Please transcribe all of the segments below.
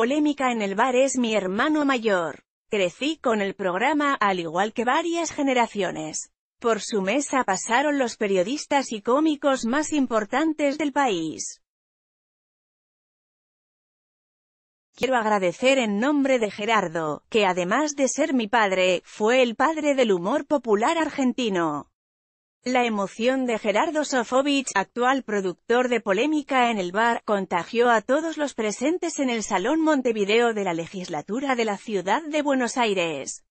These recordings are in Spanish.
polémica en el bar es mi hermano mayor. Crecí con el programa, al igual que varias generaciones. Por su mesa pasaron los periodistas y cómicos más importantes del país. Quiero agradecer en nombre de Gerardo, que además de ser mi padre, fue el padre del humor popular argentino. La emoción de Gerardo Sofovich, actual productor de polémica en el bar, contagió a todos los presentes en el Salón Montevideo de la legislatura de la ciudad de Buenos Aires.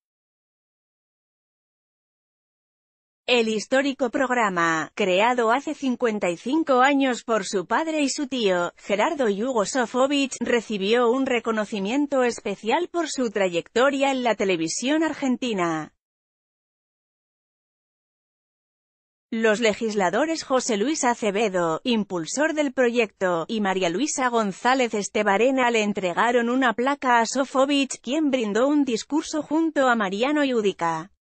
El histórico programa, creado hace 55 años por su padre y su tío, Gerardo y Hugo Sofovich, recibió un reconocimiento especial por su trayectoria en la televisión argentina. Los legisladores José Luis Acevedo, impulsor del proyecto, y María Luisa González Estebarena le entregaron una placa a Sofovich, quien brindó un discurso junto a Mariano Yudica.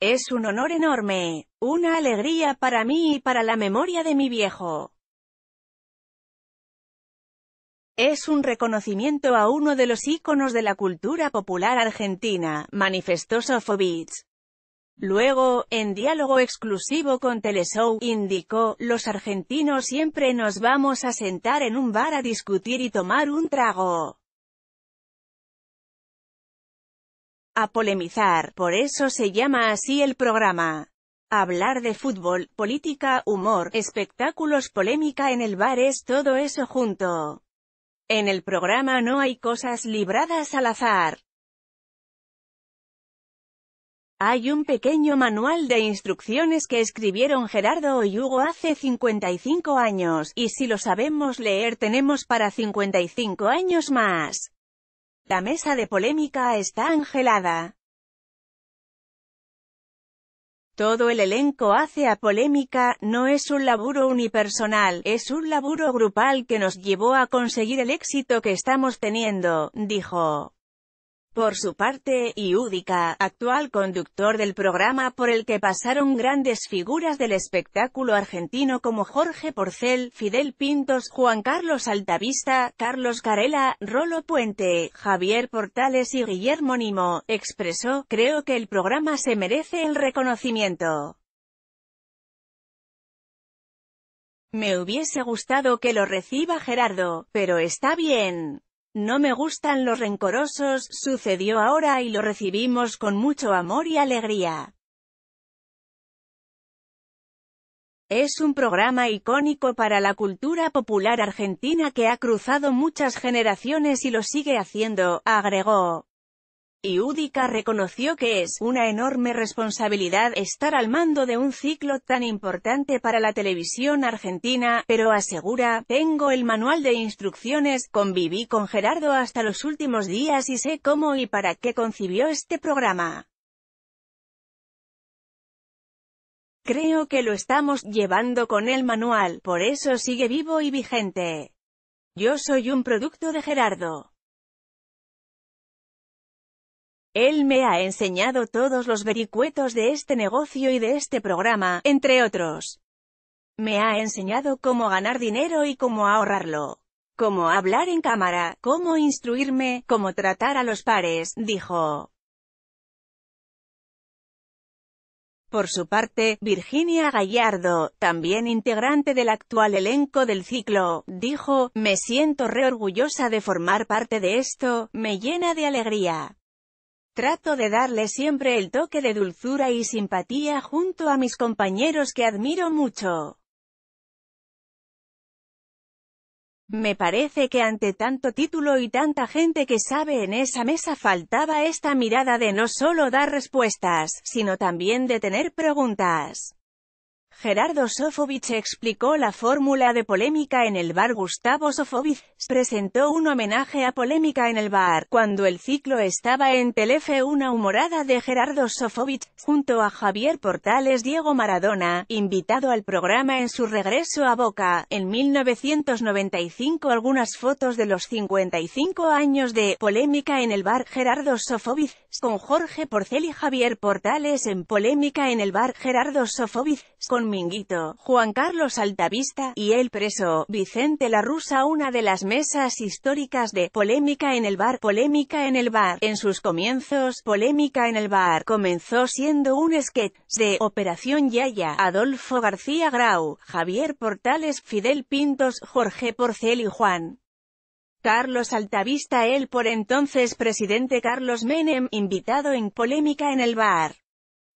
Es un honor enorme, una alegría para mí y para la memoria de mi viejo. Es un reconocimiento a uno de los íconos de la cultura popular argentina, manifestó Sofovich. Luego, en diálogo exclusivo con Teleshow, indicó, los argentinos siempre nos vamos a sentar en un bar a discutir y tomar un trago. A polemizar, por eso se llama así el programa. Hablar de fútbol, política, humor, espectáculos, polémica en el bar es todo eso junto. En el programa no hay cosas libradas al azar. Hay un pequeño manual de instrucciones que escribieron Gerardo y Hugo hace 55 años, y si lo sabemos leer tenemos para 55 años más. La mesa de polémica está angelada. Todo el elenco hace a polémica, no es un laburo unipersonal, es un laburo grupal que nos llevó a conseguir el éxito que estamos teniendo, dijo. Por su parte, Iúdica, actual conductor del programa por el que pasaron grandes figuras del espectáculo argentino como Jorge Porcel, Fidel Pintos, Juan Carlos Altavista, Carlos Carela, Rolo Puente, Javier Portales y Guillermo Nimo, expresó, creo que el programa se merece el reconocimiento. Me hubiese gustado que lo reciba Gerardo, pero está bien. No me gustan los rencorosos, sucedió ahora y lo recibimos con mucho amor y alegría. Es un programa icónico para la cultura popular argentina que ha cruzado muchas generaciones y lo sigue haciendo, agregó y Udica reconoció que es una enorme responsabilidad estar al mando de un ciclo tan importante para la televisión argentina, pero asegura, tengo el manual de instrucciones, conviví con Gerardo hasta los últimos días y sé cómo y para qué concibió este programa. Creo que lo estamos llevando con el manual, por eso sigue vivo y vigente. Yo soy un producto de Gerardo. Él me ha enseñado todos los vericuetos de este negocio y de este programa, entre otros. Me ha enseñado cómo ganar dinero y cómo ahorrarlo. Cómo hablar en cámara, cómo instruirme, cómo tratar a los pares, dijo. Por su parte, Virginia Gallardo, también integrante del actual elenco del ciclo, dijo, me siento re orgullosa de formar parte de esto, me llena de alegría. Trato de darle siempre el toque de dulzura y simpatía junto a mis compañeros que admiro mucho. Me parece que ante tanto título y tanta gente que sabe en esa mesa faltaba esta mirada de no solo dar respuestas, sino también de tener preguntas. Gerardo Sofovich explicó la fórmula de polémica en el bar Gustavo Sofovich, presentó un homenaje a polémica en el bar, cuando el ciclo estaba en Telefe una humorada de Gerardo Sofovich, junto a Javier Portales Diego Maradona, invitado al programa en su regreso a Boca, en 1995 algunas fotos de los 55 años de polémica en el bar Gerardo Sofovich, con Jorge Porcel y Javier Portales en polémica en el bar Gerardo Sofovich, con Minguito, Juan Carlos Altavista, y el preso, Vicente La Rusa una de las mesas históricas de «Polémica en el bar», «Polémica en el bar». En sus comienzos, «Polémica en el bar» comenzó siendo un sketch de «Operación Yaya», Adolfo García Grau, Javier Portales, Fidel Pintos, Jorge Porcel y Juan. Carlos Altavista el por entonces presidente Carlos Menem, invitado en Polémica en el Bar.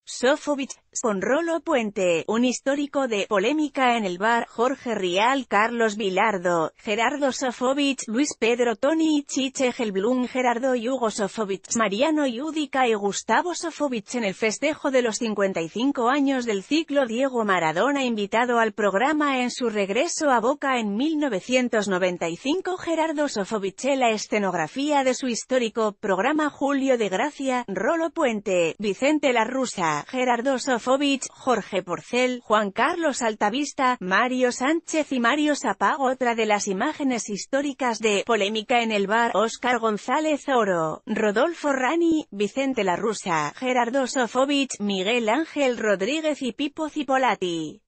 Sofovich, con Rolo Puente, un histórico de polémica en el bar, Jorge Rial, Carlos Vilardo, Gerardo Sofovich, Luis Pedro Tony, Chiche Helblum, Gerardo y Hugo Sofovich, Mariano Yudica y Gustavo Sofovich en el festejo de los 55 años del ciclo Diego Maradona invitado al programa en su regreso a Boca en 1995 Gerardo Sofovich en la escenografía de su histórico programa Julio de Gracia, Rolo Puente, Vicente La Rusa, Gerardo Sofovich, Jorge Porcel, Juan Carlos Altavista, Mario Sánchez y Mario Zapago Otra de las imágenes históricas de Polémica en el bar, Oscar González Oro, Rodolfo Rani, Vicente La Rusa, Gerardo Sofovich, Miguel Ángel Rodríguez y Pipo Cipolati.